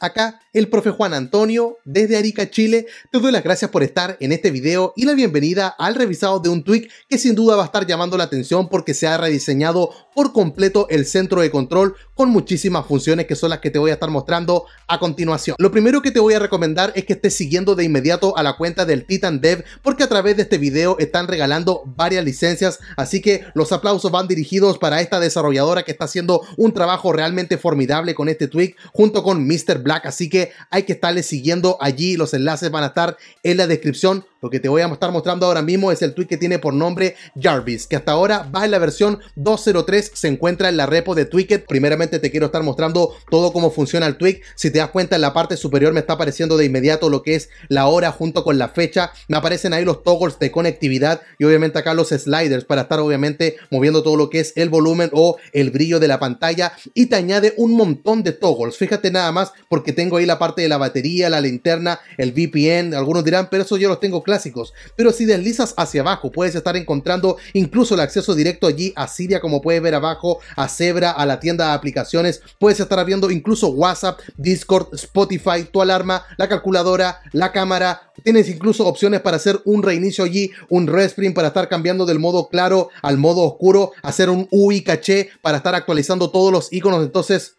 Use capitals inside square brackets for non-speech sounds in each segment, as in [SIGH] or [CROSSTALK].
Acá el profe Juan Antonio desde Arica, Chile. Te doy las gracias por estar en este video y la bienvenida al revisado de un tweak que sin duda va a estar llamando la atención porque se ha rediseñado por completo el centro de control con muchísimas funciones que son las que te voy a estar mostrando a continuación. Lo primero que te voy a recomendar es que estés siguiendo de inmediato a la cuenta del Titan Dev porque a través de este video están regalando varias licencias, así que los aplausos van dirigidos para esta desarrolladora que está haciendo un trabajo realmente formidable con este tweet junto con Mr. Black Así que hay que estarle siguiendo allí. Los enlaces van a estar en la descripción lo que te voy a estar mostrando ahora mismo es el tweet que tiene por nombre Jarvis, que hasta ahora va en la versión 2.03, se encuentra en la repo de Twicket. Primeramente te quiero estar mostrando todo cómo funciona el tweet. Si te das cuenta en la parte superior me está apareciendo de inmediato lo que es la hora junto con la fecha. Me aparecen ahí los toggles de conectividad y obviamente acá los sliders para estar obviamente moviendo todo lo que es el volumen o el brillo de la pantalla. Y te añade un montón de toggles. Fíjate nada más porque tengo ahí la parte de la batería, la linterna, el VPN. Algunos dirán, pero eso yo los tengo clásicos, pero si deslizas hacia abajo puedes estar encontrando incluso el acceso directo allí a Siria, como puedes ver abajo, a Zebra, a la tienda de aplicaciones, puedes estar viendo incluso WhatsApp, Discord, Spotify, tu alarma, la calculadora, la cámara, tienes incluso opciones para hacer un reinicio allí, un resprint para estar cambiando del modo claro al modo oscuro, hacer un UI caché para estar actualizando todos los iconos, entonces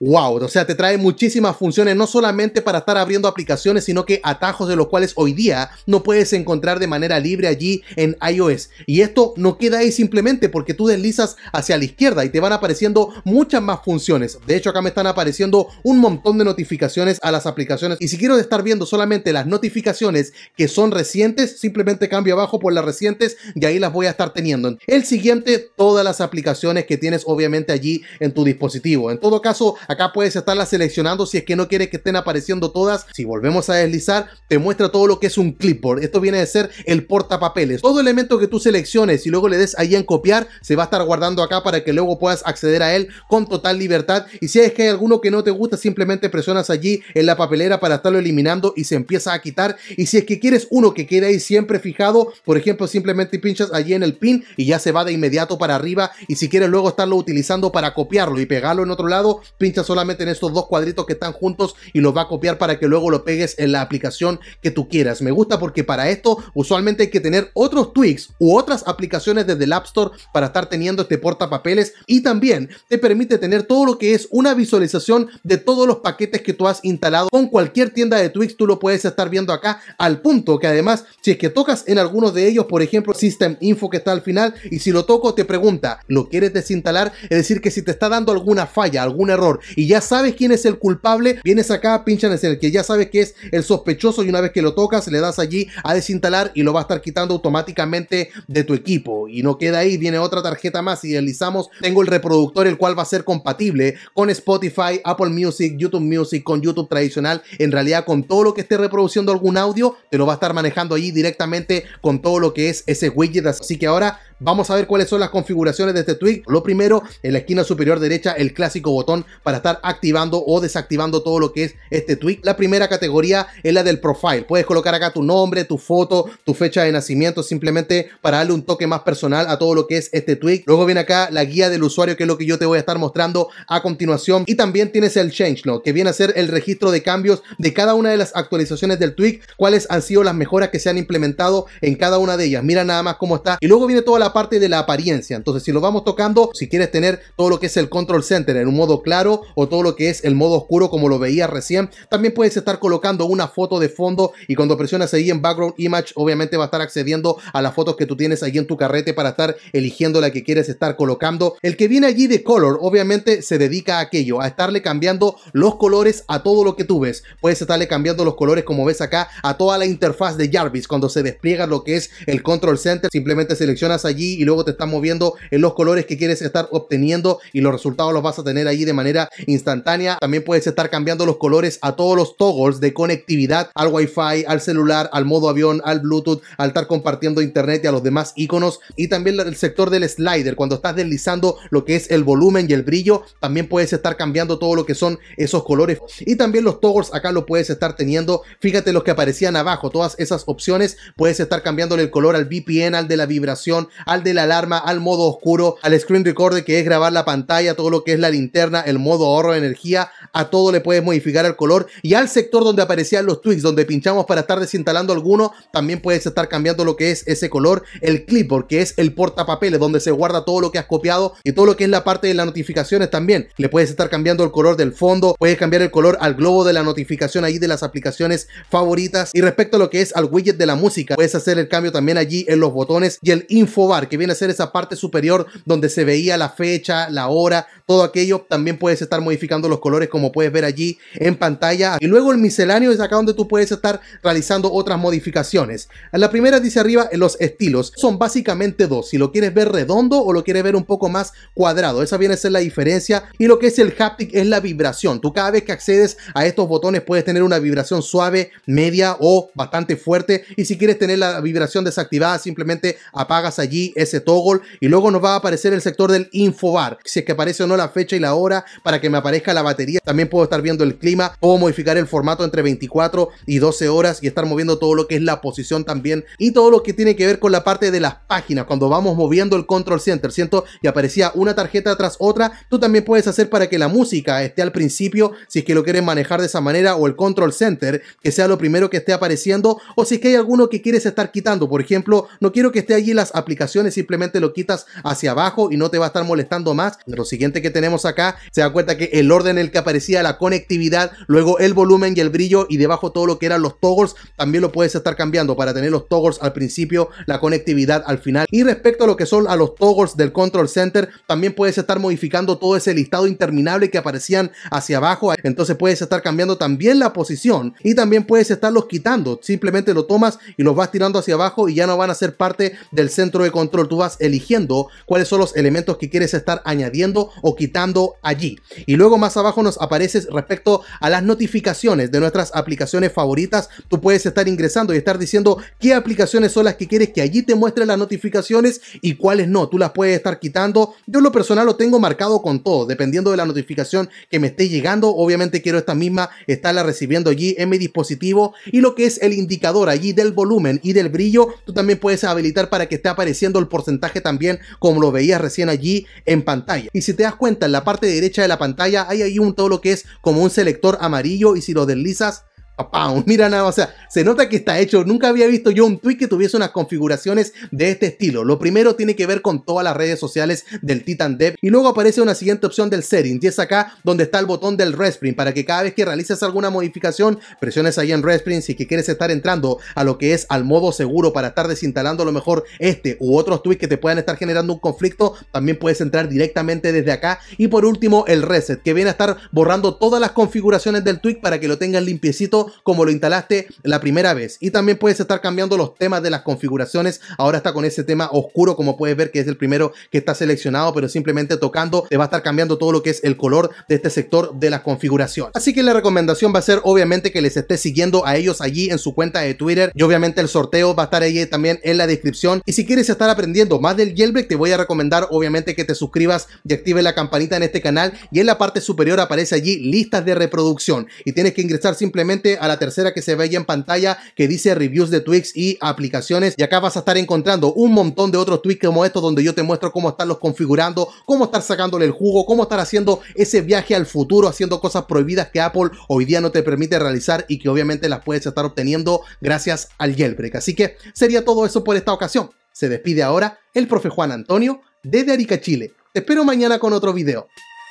wow, o sea, te trae muchísimas funciones, no solamente para estar abriendo aplicaciones, sino que atajos de los cuales hoy día no puedes encontrar de manera libre allí en iOS. Y esto no queda ahí simplemente porque tú deslizas hacia la izquierda y te van apareciendo muchas más funciones. De hecho, acá me están apareciendo un montón de notificaciones a las aplicaciones. Y si quiero estar viendo solamente las notificaciones que son recientes, simplemente cambio abajo por las recientes y ahí las voy a estar teniendo. El siguiente, todas las aplicaciones que tienes obviamente allí en tu dispositivo. En todo caso, Acá puedes estarla seleccionando si es que no quieres que estén apareciendo todas. Si volvemos a deslizar, te muestra todo lo que es un clipboard. Esto viene de ser el portapapeles. Todo elemento que tú selecciones y luego le des ahí en copiar, se va a estar guardando acá para que luego puedas acceder a él con total libertad. Y si es que hay alguno que no te gusta, simplemente presionas allí en la papelera para estarlo eliminando y se empieza a quitar. Y si es que quieres uno que quede ahí siempre fijado, por ejemplo, simplemente pinchas allí en el pin y ya se va de inmediato para arriba. Y si quieres luego estarlo utilizando para copiarlo y pegarlo en otro lado, pinchas solamente en estos dos cuadritos que están juntos y los va a copiar para que luego lo pegues en la aplicación que tú quieras. Me gusta porque para esto usualmente hay que tener otros tweaks u otras aplicaciones desde el App Store para estar teniendo este portapapeles y también te permite tener todo lo que es una visualización de todos los paquetes que tú has instalado con cualquier tienda de tweaks, tú lo puedes estar viendo acá al punto que además si es que tocas en alguno de ellos, por ejemplo System Info que está al final y si lo toco te pregunta, ¿lo quieres desinstalar? Es decir, que si te está dando alguna falla, algún error y ya sabes quién es el culpable, vienes acá, pinchan en el que ya sabes que es el sospechoso y una vez que lo tocas le das allí a desinstalar y lo va a estar quitando automáticamente de tu equipo y no queda ahí, viene otra tarjeta más y deslizamos, tengo el reproductor el cual va a ser compatible con Spotify, Apple Music, YouTube Music, con YouTube tradicional, en realidad con todo lo que esté reproduciendo algún audio, te lo va a estar manejando allí directamente con todo lo que es ese widget, así que ahora Vamos a ver cuáles son las configuraciones de este tweet Lo primero, en la esquina superior derecha, el clásico botón para estar activando o desactivando todo lo que es este tweak. La primera categoría es la del profile. Puedes colocar acá tu nombre, tu foto, tu fecha de nacimiento, simplemente para darle un toque más personal a todo lo que es este tweak. Luego viene acá la guía del usuario, que es lo que yo te voy a estar mostrando a continuación. Y también tienes el changelog, que viene a ser el registro de cambios de cada una de las actualizaciones del tweak, cuáles han sido las mejoras que se han implementado en cada una de ellas. Mira nada más cómo está. Y luego viene toda la parte de la apariencia. Entonces, si lo vamos tocando, si quieres tener todo lo que es el control center en un modo claro o todo lo que es el modo oscuro como lo veía recién, también puedes estar colocando una foto de fondo y cuando presionas ahí en background image, obviamente va a estar accediendo a las fotos que tú tienes ahí en tu carrete para estar eligiendo la que quieres estar colocando. El que viene allí de color, obviamente se dedica a aquello, a estarle cambiando los colores a todo lo que tú ves. Puedes estarle cambiando los colores como ves acá a toda la interfaz de Jarvis cuando se despliega lo que es el control center. Simplemente seleccionas ahí y luego te estás moviendo en los colores que quieres estar obteniendo y los resultados los vas a tener allí de manera instantánea. También puedes estar cambiando los colores a todos los toggles de conectividad al wifi, al celular, al modo avión, al Bluetooth, al estar compartiendo internet y a los demás iconos. Y también el sector del slider, cuando estás deslizando lo que es el volumen y el brillo, también puedes estar cambiando todo lo que son esos colores. Y también los toggles acá lo puedes estar teniendo. Fíjate los que aparecían abajo, todas esas opciones. Puedes estar cambiando el color al VPN, al de la vibración, al de la alarma, al modo oscuro, al screen recorder que es grabar la pantalla, todo lo que es la linterna, el modo ahorro de energía, a todo le puedes modificar el color y al sector donde aparecían los tweaks, donde pinchamos para estar desinstalando alguno, también puedes estar cambiando lo que es ese color, el clipboard que es el portapapeles donde se guarda todo lo que has copiado y todo lo que es la parte de las notificaciones también. Le puedes estar cambiando el color del fondo, puedes cambiar el color al globo de la notificación ahí de las aplicaciones favoritas y respecto a lo que es al widget de la música, puedes hacer el cambio también allí en los botones y el info bar que viene a ser esa parte superior donde se veía la fecha, la hora, todo aquello. También puedes estar modificando los colores como puedes ver allí en pantalla. Y luego el misceláneo es acá donde tú puedes estar realizando otras modificaciones. La primera dice arriba los estilos. Son básicamente dos. Si lo quieres ver redondo o lo quieres ver un poco más cuadrado. Esa viene a ser la diferencia. Y lo que es el haptic es la vibración. Tú cada vez que accedes a estos botones puedes tener una vibración suave, media o bastante fuerte. Y si quieres tener la vibración desactivada simplemente apagas allí ese toggle. Y luego nos va a aparecer el sector del infobar. Si es que aparece o no la fecha y la hora para que me aparezca la batería. También puedo estar viendo el clima. Puedo modificar el formato entre 24 y 12 horas y estar moviendo todo lo que es la posición también. Y todo lo que tiene que ver con la parte de las páginas. Cuando vamos moviendo el control center, siento Y aparecía una tarjeta tras otra. Tú también puedes hacer para que la música esté al principio. Si es que lo quieres manejar de esa manera. O el control center. Que sea lo primero que esté apareciendo. O si es que hay alguno que quieres estar quitando. Por ejemplo, no quiero que esté allí las aplicaciones simplemente lo quitas hacia abajo y no te va a estar molestando más. Lo siguiente que tenemos acá, se da cuenta que el orden en el que aparecía la conectividad, luego el volumen y el brillo y debajo todo lo que eran los toggles, también lo puedes estar cambiando para tener los toggles al principio, la conectividad al final. Y respecto a lo que son a los toggles del Control Center, también puedes estar modificando todo ese listado interminable que aparecían hacia abajo, entonces puedes estar cambiando también la posición y también puedes estarlos quitando, simplemente lo tomas y los vas tirando hacia abajo y ya no van a ser parte del centro de control control, tú vas eligiendo cuáles son los elementos que quieres estar añadiendo o quitando allí. Y luego más abajo nos apareces respecto a las notificaciones de nuestras aplicaciones favoritas. Tú puedes estar ingresando y estar diciendo qué aplicaciones son las que quieres que allí te muestren las notificaciones y cuáles no. Tú las puedes estar quitando. Yo lo personal lo tengo marcado con todo, dependiendo de la notificación que me esté llegando. Obviamente quiero esta misma estarla recibiendo allí en mi dispositivo y lo que es el indicador allí del volumen y del brillo, tú también puedes habilitar para que esté apareciendo el porcentaje también como lo veías recién allí en pantalla. Y si te das cuenta en la parte derecha de la pantalla hay ahí un todo lo que es como un selector amarillo y si lo deslizas [LAUGHS] Mira nada, o sea, se nota que está hecho. Nunca había visto yo un tweet que tuviese unas configuraciones de este estilo. Lo primero tiene que ver con todas las redes sociales del Titan Dev y luego aparece una siguiente opción del setting y es acá donde está el botón del Resprint para que cada vez que realices alguna modificación presiones ahí en Resprint si que quieres estar entrando a lo que es al modo seguro para estar desinstalando a lo mejor este u otros tweets que te puedan estar generando un conflicto, también puedes entrar directamente desde acá y por último el Reset que viene a estar borrando todas las configuraciones del tweet para que lo tengas limpiecito como lo instalaste la primera vez. Y también puedes estar cambiando los temas de las configuraciones. Ahora está con ese tema oscuro, como puedes ver que es el primero que está seleccionado, pero simplemente tocando te va a estar cambiando todo lo que es el color de este sector de las configuraciones Así que la recomendación va a ser obviamente que les esté siguiendo a ellos allí en su cuenta de Twitter y obviamente el sorteo va a estar allí también en la descripción. Y si quieres estar aprendiendo más del jailbreak, te voy a recomendar obviamente que te suscribas y active la campanita en este canal y en la parte superior aparece allí listas de reproducción y tienes que ingresar simplemente a la tercera que se ve ahí en pantalla que dice reviews de tweaks y aplicaciones y acá vas a estar encontrando un montón de otros Tweets como estos donde yo te muestro cómo estarlos configurando, cómo estar sacándole el jugo, cómo estar haciendo ese viaje al futuro, haciendo cosas prohibidas que Apple hoy día no te permite realizar y que obviamente las puedes estar obteniendo gracias al jailbreak. Así que sería todo eso por esta ocasión. Se despide ahora el profe Juan Antonio desde Arica, Chile. Te espero mañana con otro video.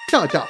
Chao, chao.